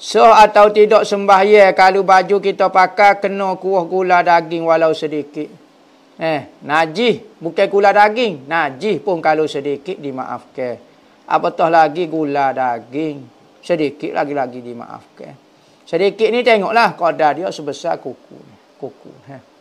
So atau tidak sembahyang kalau baju kita pakai kena kuah gula daging walau sedikit. Eh, najih bukan gula daging, najih pun kalau sedikit dimaafkan. Apatah lagi gula daging, sedikit lagi-lagi dimaafkan. Sedikit ni tengoklah kadar dia sebesar kuku. Kuku. Eh.